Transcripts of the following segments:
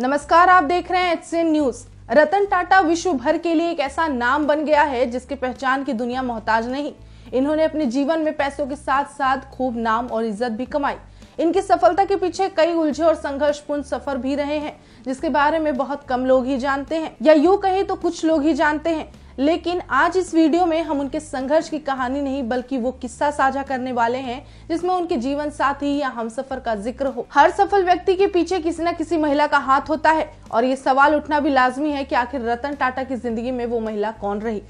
नमस्कार आप देख रहे हैं एच न्यूज रतन टाटा विश्व भर के लिए एक ऐसा नाम बन गया है जिसकी पहचान की दुनिया मोहताज नहीं इन्होंने अपने जीवन में पैसों के साथ साथ खूब नाम और इज्जत भी कमाई इनकी सफलता के पीछे कई उलझे और संघर्षपूर्ण सफर भी रहे हैं जिसके बारे में बहुत कम लोग ही जानते हैं या यूं कहें तो कुछ लोग ही जानते हैं लेकिन आज इस वीडियो में हम उनके संघर्ष की कहानी नहीं बल्कि वो किस्सा साझा करने वाले हैं जिसमें उनके जीवन साथी या हम सफर का जिक्र हो हर सफल व्यक्ति के पीछे किसी न किसी महिला का हाथ होता है और ये सवाल उठना भी लाजमी है की आखिर रतन टाटा की जिंदगी में वो महिला कौन रही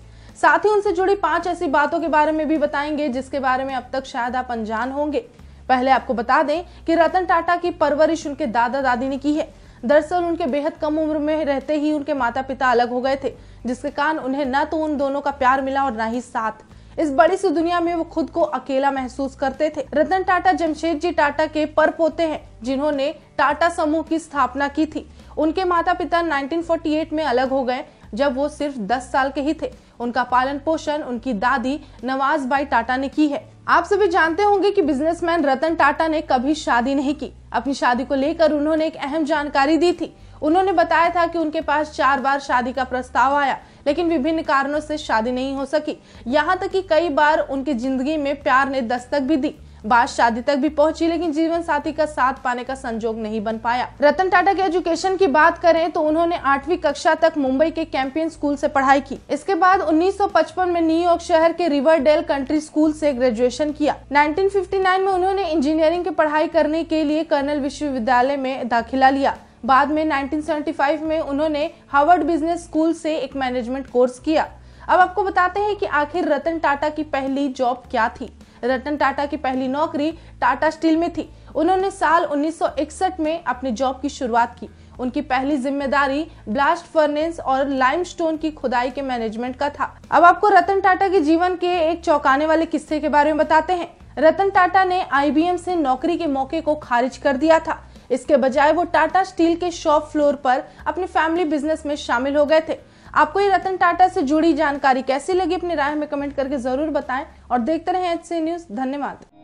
साथ ही उनसे जुड़ी पांच ऐसी बातों के बारे में भी बताएंगे जिसके बारे में अब तक शायद आप अनजान होंगे पहले आपको बता दें कि रतन टाटा की परवरिश उनके दादा दादी ने की है दरअसल उनके बेहद कम उम्र में रहते ही उनके माता पिता अलग हो गए थे जिसके कारण उन्हें न तो उन दोनों का प्यार मिला और न ही साथ इस बड़ी सी दुनिया में वो खुद को अकेला महसूस करते थे रतन टाटा जमशेद जी टाटा के पर पोते हैं जिन्होंने टाटा समूह की स्थापना की थी उनके माता पिता 1948 में अलग हो गए जब वो सिर्फ 10 साल के ही थे उनका पालन पोषण उनकी दादी नवाज बाई टाटा ने की है आप सभी जानते होंगे कि बिजनेसमैन रतन टाटा ने कभी शादी नहीं की अपनी शादी को लेकर उन्होंने एक अहम जानकारी दी थी उन्होंने बताया था कि उनके पास चार बार शादी का प्रस्ताव आया लेकिन विभिन्न कारणों से शादी नहीं हो सकी यहाँ तक कि कई बार उनकी जिंदगी में प्यार ने दस्तक भी दी बात शादी तक भी पहुंची लेकिन जीवन साथी का साथ पाने का संजोग नहीं बन पाया रतन टाटा के एजुकेशन की बात करें तो उन्होंने आठवीं कक्षा तक मुंबई के कैंपियन स्कूल से पढ़ाई की इसके बाद 1955 में न्यूयॉर्क शहर के रिवरडेल कंट्री स्कूल से ग्रेजुएशन किया 1959 में उन्होंने इंजीनियरिंग की पढ़ाई करने के लिए कर्नल विश्वविद्यालय में दाखिला लिया बाद में 1975 में उन्होंने हार्वर्ड बिजनेस स्कूल से एक मैनेजमेंट कोर्स किया अब आपको बताते हैं कि आखिर रतन टाटा की पहली जॉब क्या थी रतन टाटा की पहली नौकरी टाटा स्टील में थी उन्होंने साल 1961 में अपने जॉब की शुरुआत की उनकी पहली जिम्मेदारी ब्लास्ट फर्नेस और लाइमस्टोन की खुदाई के मैनेजमेंट का था अब आपको रतन टाटा के जीवन के एक चौंकाने वाले किस्से के बारे में बताते हैं रतन टाटा ने आईबीएम से नौकरी के मौके को खारिज कर दिया था इसके बजाय वो टाटा स्टील के शॉप फ्लोर पर अपने फैमिली बिजनेस में शामिल हो गए थे आपको ये रतन टाटा से जुड़ी जानकारी कैसी लगी अपनी राय में कमेंट करके जरूर बताएं और देखते रहें एच न्यूज धन्यवाद